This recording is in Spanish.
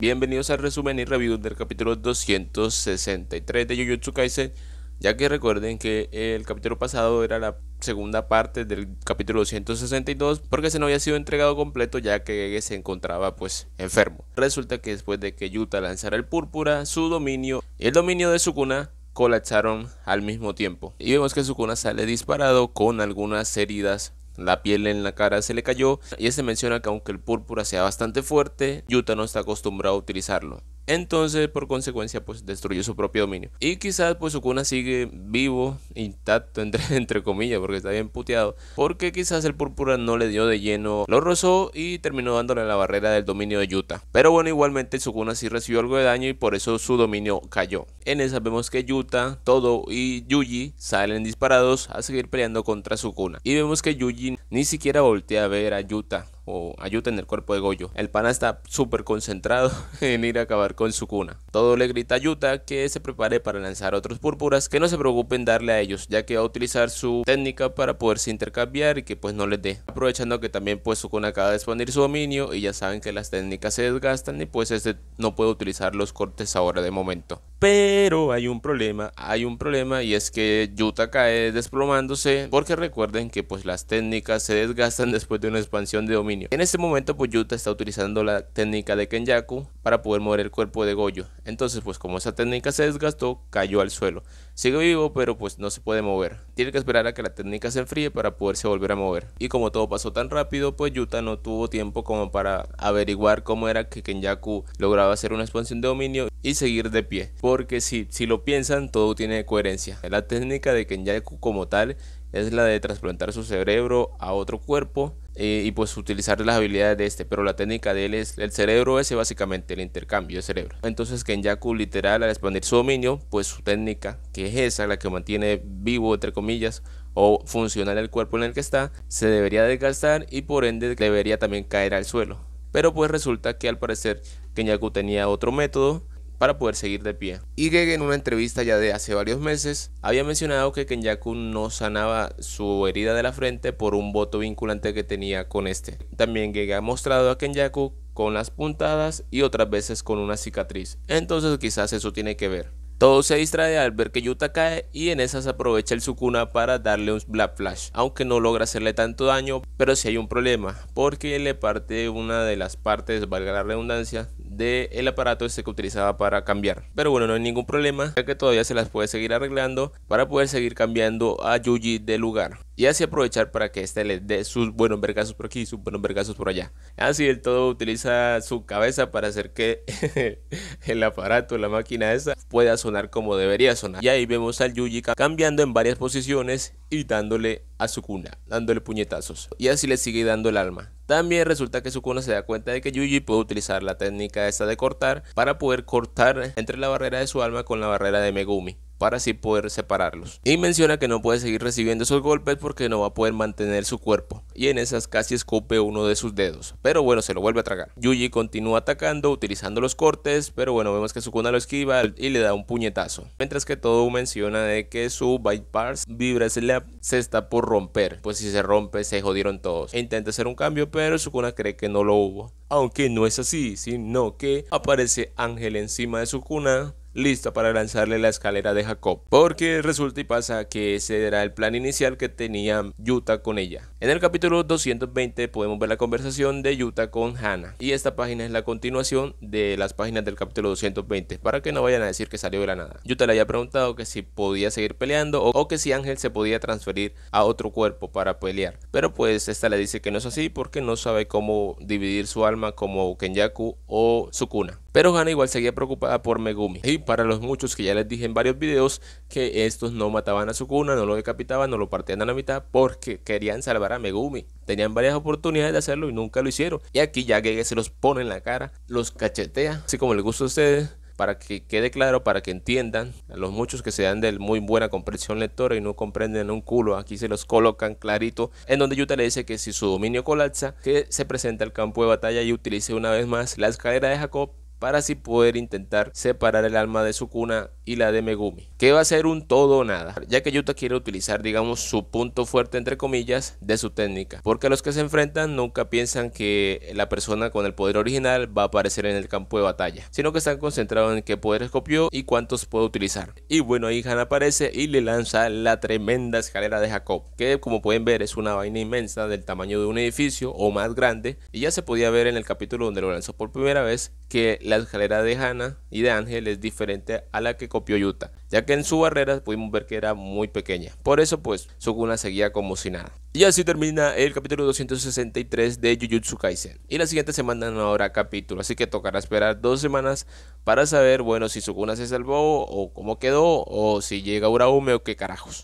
Bienvenidos al resumen y review del capítulo 263 de Jujutsu Kaisen, ya que recuerden que el capítulo pasado era la segunda parte del capítulo 262 porque se no había sido entregado completo ya que se encontraba pues enfermo. Resulta que después de que Yuta lanzara el púrpura, su dominio y el dominio de Sukuna colapsaron al mismo tiempo. Y vemos que Sukuna sale disparado con algunas heridas la piel en la cara se le cayó y se menciona que aunque el púrpura sea bastante fuerte, Yuta no está acostumbrado a utilizarlo. Entonces, por consecuencia, pues destruyó su propio dominio. Y quizás, pues Sukuna sigue vivo, intacto, entre, entre comillas, porque está bien puteado. Porque quizás el púrpura no le dio de lleno, lo rozó y terminó dándole la barrera del dominio de Yuta. Pero bueno, igualmente Sukuna sí recibió algo de daño y por eso su dominio cayó. En esa vemos que Yuta, Todo y Yuji salen disparados a seguir peleando contra Sukuna. Y vemos que Yuji ni siquiera voltea a ver a Yuta o Ayuta en el cuerpo de Goyo. El pana está súper concentrado en ir a acabar con su cuna. Todo le grita a Ayuta que se prepare para lanzar otros púrpuras, que no se preocupen darle a ellos, ya que va a utilizar su técnica para poderse intercambiar y que pues no les dé. Aprovechando que también pues su cuna acaba de expandir su dominio y ya saben que las técnicas se desgastan y pues este no puede utilizar los cortes ahora de momento. Pero hay un problema, hay un problema y es que Yuta cae desplomándose porque recuerden que pues las técnicas se desgastan después de una expansión de dominio. En este momento pues Yuta está utilizando la técnica de Kenyaku para poder mover el cuerpo de Goyo. Entonces pues como esa técnica se desgastó, cayó al suelo. Sigue vivo, pero pues no se puede mover. Tiene que esperar a que la técnica se enfríe para poderse volver a mover. Y como todo pasó tan rápido, pues Yuta no tuvo tiempo como para averiguar cómo era que Kenyaku lograba hacer una expansión de dominio y seguir de pie. Porque si, si lo piensan, todo tiene coherencia. La técnica de Kenyaku como tal es la de trasplantar su cerebro a otro cuerpo eh, y pues utilizar las habilidades de este, pero la técnica de él es el cerebro Es básicamente el intercambio de cerebro. Entonces Kenyaku literal al expandir su dominio, pues su técnica, que es esa la que mantiene vivo entre comillas o funcional el cuerpo en el que está, se debería desgastar y por ende debería también caer al suelo. Pero pues resulta que al parecer Kenyaku tenía otro método para poder seguir de pie. Y Gege en una entrevista ya de hace varios meses había mencionado que Kenyaku no sanaba su herida de la frente por un voto vinculante que tenía con este. También Gege ha mostrado a Kenyaku con las puntadas y otras veces con una cicatriz. Entonces quizás eso tiene que ver. Todo se distrae al ver que Yuta cae y en esas aprovecha el Sukuna para darle un Black Flash, aunque no logra hacerle tanto daño, pero si hay un problema, porque le parte una de las partes, valga la redundancia, del aparato ese que utilizaba para cambiar. Pero bueno, no hay ningún problema, ya que todavía se las puede seguir arreglando para poder seguir cambiando a Yuji de lugar. Y así aprovechar para que este le dé sus buenos vergazos por aquí sus buenos vergazos por allá. Así el todo utiliza su cabeza para hacer que el aparato, la máquina esa, pueda sonar como debería sonar. Y ahí vemos al Yuji cambiando en varias posiciones y dándole a Sukuna, dándole puñetazos, y así le sigue dando el alma. También resulta que Sukuna se da cuenta de que Yuji puede utilizar la técnica esta de cortar para poder cortar entre la barrera de su alma con la barrera de Megumi para así poder separarlos. Y menciona que no puede seguir recibiendo esos golpes porque no va a poder mantener su cuerpo. Y en esas casi escupe uno de sus dedos. Pero bueno, se lo vuelve a tragar. Yuji continúa atacando utilizando los cortes, pero bueno, vemos que Sukuna lo esquiva y le da un puñetazo. Mientras que todo menciona de que su bypass Vibra Slap se está por romper. Pues si se rompe, se jodieron todos. E intenta hacer un cambio, pero Sukuna cree que no lo hubo. Aunque no es así, sino que aparece Ángel encima de Sukuna lista para lanzarle la escalera de Jacob, porque resulta y pasa que ese era el plan inicial que tenía Yuta con ella. En el capítulo 220 podemos ver la conversación de Yuta con Hannah, y esta página es la continuación de las páginas del capítulo 220, para que no vayan a decir que salió de la nada. Yuta le había preguntado que si podía seguir peleando o, o que si Ángel se podía transferir a otro cuerpo para pelear, pero pues esta le dice que no es así porque no sabe cómo dividir su alma como Kenyaku o Sukuna. Pero Hanna igual seguía preocupada por Megumi. Y para los muchos que ya les dije en varios videos que estos no mataban a Sukuna, no lo decapitaban, no lo partían a la mitad porque querían salvar a Megumi. Tenían varias oportunidades de hacerlo y nunca lo hicieron. Y aquí ya Gege se los pone en la cara, los cachetea, así como les gusta a ustedes para que quede claro, para que entiendan, a los muchos que se dan de muy buena comprensión lectora y no comprenden un culo, aquí se los colocan clarito, en donde Yuta le dice que si su dominio colapsa, que se presenta al campo de batalla y utilice una vez más la escalera de Jacob para así poder intentar separar el alma de su cuna y la de Megumi, que va a ser un todo o nada, ya que Yuta quiere utilizar, digamos, su punto fuerte, entre comillas, de su técnica, porque los que se enfrentan nunca piensan que la persona con el poder original va a aparecer en el campo de batalla, sino que están concentrados en qué poder copió y cuántos puede utilizar. Y bueno, ahí Han aparece y le lanza la tremenda escalera de Jacob, que como pueden ver es una vaina inmensa del tamaño de un edificio o más grande, y ya se podía ver en el capítulo donde lo lanzó por primera vez que la la escalera de Hannah y de Ángel es diferente a la que copió Yuta, ya que en su barrera pudimos ver que era muy pequeña. Por eso pues Suguna seguía como si nada. Y así termina el capítulo 263 de Jujutsu Kaisen. Y la siguiente semana no habrá capítulo, así que tocará esperar dos semanas para saber, bueno, si Sukuna se salvó o cómo quedó o si llega Uraume o qué carajos.